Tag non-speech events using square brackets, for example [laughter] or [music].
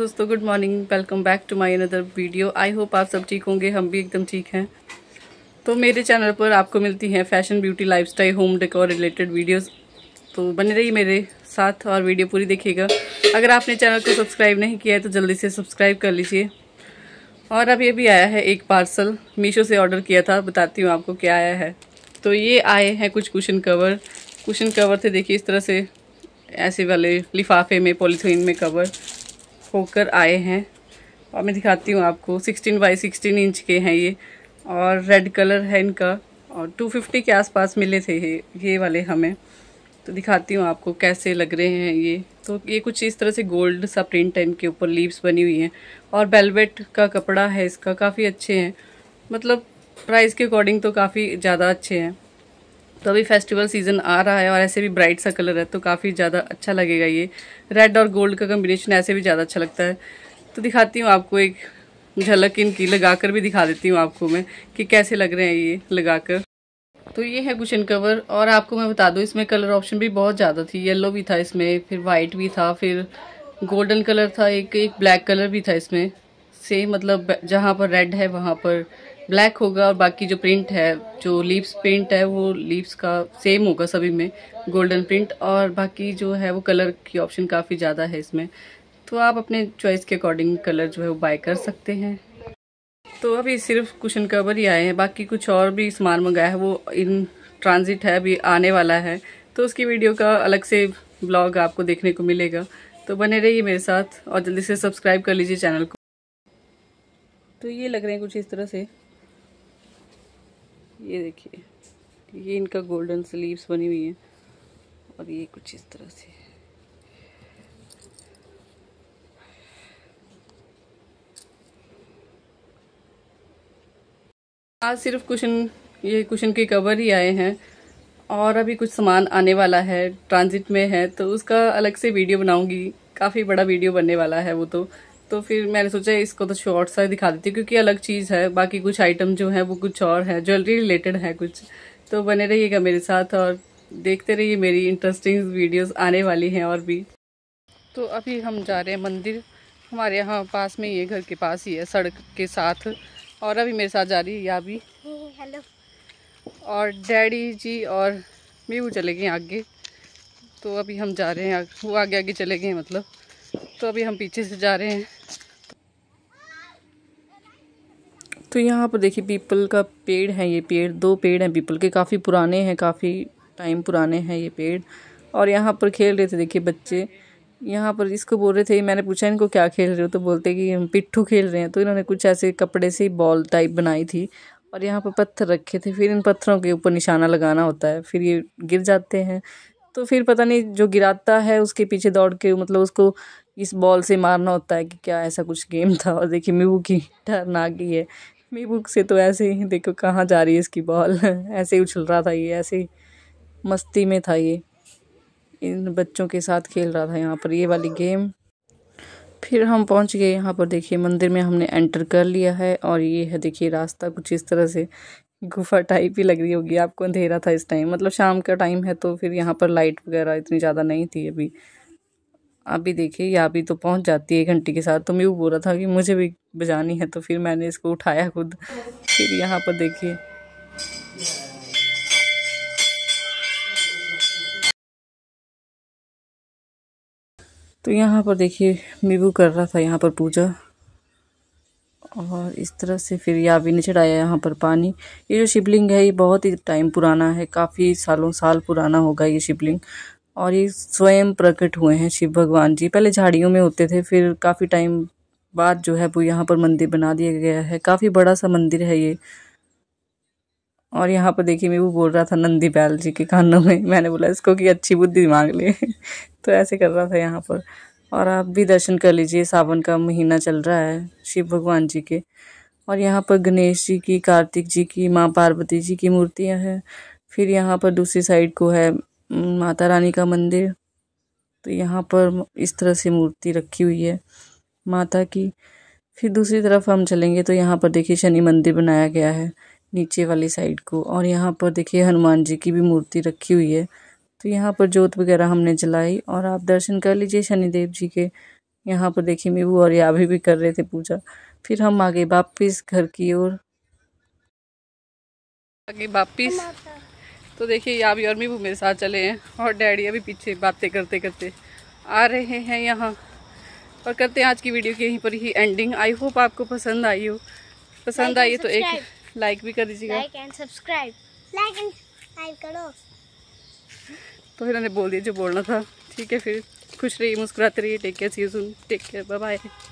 दोस्तों good morning welcome back to my another video I hope आप सब ठीक होंगे हम भी एकदम ठीक हैं तो मेरे चैनल पर आपको मिलती हैं fashion beauty lifestyle home decor related videos तो बने रहिए मेरे साथ और वीडियो पूरी देखिएगा अगर आपने चैनल को सब्सक्राइब नहीं किया है तो जल्दी से सब्सक्राइब कर लीजिए और अब ये भी आया है एक पार्सल मीशो से ऑर्डर किया था बताती हूँ आपको क्या आया है तो ये आए हैं कुछ कुशन कवर कुशन कवर थे देखिए इस तरह से ऐसे वाले लिफाफे में पॉलीथीन में कवर होकर आए हैं और मैं दिखाती हूँ आपको 16 बाई 16 इंच के हैं ये और रेड कलर है इनका और 250 के आसपास मिले थे ये ये वाले हमें तो दिखाती हूँ आपको कैसे लग रहे हैं ये तो ये कुछ इस तरह से गोल्ड सा प्रिंट है इनके ऊपर लीव्स बनी हुई हैं और बेलवेट का कपड़ा है इसका काफ़ी अच्छे हैं मतलब प्राइस के अकॉर्डिंग तो काफ़ी ज़्यादा अच्छे हैं तो अभी फेस्टिवल सीज़न आ रहा है और ऐसे भी ब्राइट सा कलर है तो काफ़ी ज़्यादा अच्छा लगेगा ये रेड और गोल्ड का कम्बिनेशन ऐसे भी ज़्यादा अच्छा लगता है तो दिखाती हूँ आपको एक झलक इनकी लगा कर भी दिखा देती हूँ आपको मैं कि कैसे लग रहे हैं ये लगा कर तो ये है कुशन कवर और आपको मैं बता दूँ इसमें कलर ऑप्शन भी बहुत ज़्यादा थी येलो भी था इसमें फिर वाइट भी था फिर गोल्डन कलर था एक एक ब्लैक कलर भी था इसमें सेम मतलब जहाँ पर रेड है वहाँ पर ब्लैक होगा और बाकी जो प्रिंट है जो लीव्स प्रिंट है वो लीव्स का सेम होगा सभी में गोल्डन प्रिंट और बाकी जो है वो कलर की ऑप्शन काफ़ी ज़्यादा है इसमें तो आप अपने चॉइस के अकॉर्डिंग कलर जो है वो बाय कर सकते हैं तो अभी सिर्फ कुशन कवर ही आए हैं बाकी कुछ और भी सामान मंगाया है वो इन ट्रांजिट है अभी आने वाला है तो उसकी वीडियो का अलग से ब्लॉग आपको देखने को मिलेगा तो बने रहिए मेरे साथ और जल्दी से सब्सक्राइब कर लीजिए चैनल को तो ये लग रहे हैं कुछ इस तरह से ये देखिए ये इनका गोल्डन स्लीव्स बनी हुई है और ये कुछ इस तरह से आज सिर्फ कुशन ये कुशन के कवर ही आए हैं और अभी कुछ सामान आने वाला है ट्रांजिट में है तो उसका अलग से वीडियो बनाऊंगी काफ़ी बड़ा वीडियो बनने वाला है वो तो तो फिर मैंने सोचा इसको तो शॉर्ट सा दिखा देती क्योंकि अलग चीज़ है बाकी कुछ आइटम जो है वो कुछ और है ज्वेलरी रिलेटेड है कुछ तो बने रहिएगा मेरे साथ और देखते रहिए मेरी इंटरेस्टिंग वीडियोस आने वाली हैं और भी तो अभी हम जा रहे हैं मंदिर हमारे यहाँ पास में ये घर के पास ही है सड़क के साथ और अभी मेरे साथ जा रही है या भी हेलो और डैडी जी और वो चले गए आगे तो अभी हम जा रहे हैं वो आगे आगे चले गए मतलब तो अभी हम पीछे से जा रहे हैं तो यहाँ पर देखिए पीपल का पेड़ है ये पेड़ दो पेड़ हैं पीपल के काफ़ी पुराने हैं काफ़ी टाइम पुराने हैं ये पेड़ और यहाँ पर खेल रहे थे देखिए बच्चे यहाँ पर इसको बोल रहे थे मैंने पूछा इनको क्या खेल रहे हो तो बोलते कि हम पिट्ठू खेल रहे हैं तो इन्होंने कुछ ऐसे कपड़े से बॉल टाइप बनाई थी और यहाँ पर पत्थर रखे थे फिर इन पत्थरों के ऊपर निशाना लगाना होता है फिर ये गिर जाते हैं तो फिर पता नहीं जो गिराता है उसके पीछे दौड़ के मतलब उसको इस बॉल से मारना होता है कि क्या ऐसा कुछ गेम था और देखिए मीबू की टर्न आ गई है मीबू से तो ऐसे ही देखो कहाँ जा रही है इसकी बॉल [laughs] ऐसे ही उछल रहा था ये ऐसे ही मस्ती में था ये इन बच्चों के साथ खेल रहा था यहाँ पर ये वाली गेम फिर हम पहुँच गए यहाँ पर देखिए मंदिर में हमने एंटर कर लिया है और ये है देखिए रास्ता कुछ इस तरह से गुफा टाइप ही लग रही होगी आपको अंधेरा था इस टाइम मतलब शाम का टाइम है तो फिर यहाँ पर लाइट वगैरह इतनी ज़्यादा नहीं थी अभी अभी देखिए यह अभी तो पहुंच जाती है घंटी के साथ तो मैं वो रहा था कि मुझे भी बजानी है तो फिर मैंने इसको उठाया खुद फिर यहाँ पर देखिए तो यहाँ पर देखिए मीबू कर रहा था यहाँ पर पूजा और इस तरह से फिर या भी ने चढ़ाया यहाँ पर पानी ये जो शिवलिंग है ये बहुत ही टाइम पुराना है काफ़ी सालों साल पुराना होगा ये शिवलिंग और ये स्वयं प्रकट हुए हैं शिव भगवान जी पहले झाड़ियों में होते थे फिर काफ़ी टाइम बाद जो है वो यहाँ पर मंदिर बना दिया गया है काफ़ी बड़ा सा मंदिर है ये और यहाँ पर देखिए मैं वो बोल रहा था नंदी बैल जी के कानों में मैंने बोला इसको कि अच्छी बुद्धि मांग ले [laughs] तो ऐसे कर रहा था यहाँ पर और आप भी दर्शन कर लीजिए सावन का महीना चल रहा है शिव भगवान जी के और यहाँ पर गणेश जी की कार्तिक जी की माँ पार्वती जी की मूर्तियाँ हैं फिर यहाँ पर दूसरी साइड को है माता रानी का मंदिर तो यहाँ पर इस तरह से मूर्ति रखी हुई है माता की फिर दूसरी तरफ हम चलेंगे तो यहाँ पर देखिए शनि मंदिर बनाया गया है नीचे वाली साइड को और यहाँ पर देखिए हनुमान जी की भी मूर्ति रखी हुई है तो यहाँ पर जोत वगैरह हमने जलाई और आप दर्शन कर लीजिए शनिदेव जी के यहाँ पर देखिए मेबू और अभी भी कर रहे थे पूजा फिर हम आगे वापिस घर की ओर आगे वापिस तो देखिए यहाँ भी और मीबू मेरे साथ चले हैं और डैडी अभी पीछे बातें करते करते आ रहे हैं यहाँ और करते हैं आज की वीडियो की यहीं पर ही एंडिंग आई होप आपको पसंद आई हो पसंद आई तो एक लाइक भी कर दीजिएगा तो फिर सब्सक्राइब तो इन्होंने बोल दिया जो बोलना था ठीक है फिर खुश रहिए मुस्कुराते रहिए take care see soon take care bye